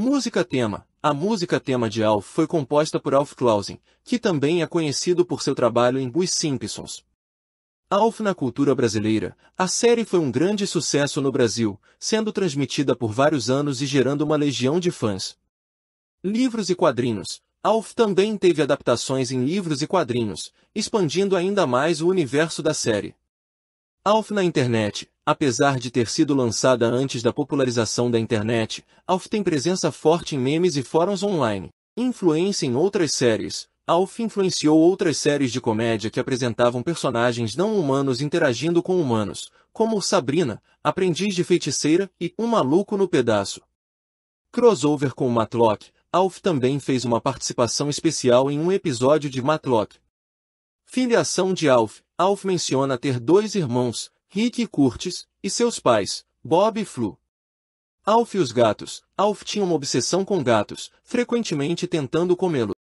Música tema. A música tema de Alf foi composta por Alf Clausen, que também é conhecido por seu trabalho em Os Simpsons. Alf na cultura brasileira, a série foi um grande sucesso no Brasil, sendo transmitida por vários anos e gerando uma legião de fãs. Livros e quadrinhos. Alf também teve adaptações em livros e quadrinhos, expandindo ainda mais o universo da série. Alf na internet. Apesar de ter sido lançada antes da popularização da internet, Alf tem presença forte em memes e fóruns online. Influência em outras séries. Alf influenciou outras séries de comédia que apresentavam personagens não humanos interagindo com humanos, como Sabrina, Aprendiz de Feiticeira e Um Maluco no Pedaço. Crossover com Matlock, Alf também fez uma participação especial em um episódio de Matlock. Filiação de Alf, Alf menciona ter dois irmãos, Rick Curtis, e seus pais, Bob e Flu. Alf e os gatos. Alf tinha uma obsessão com gatos, frequentemente tentando comê-los.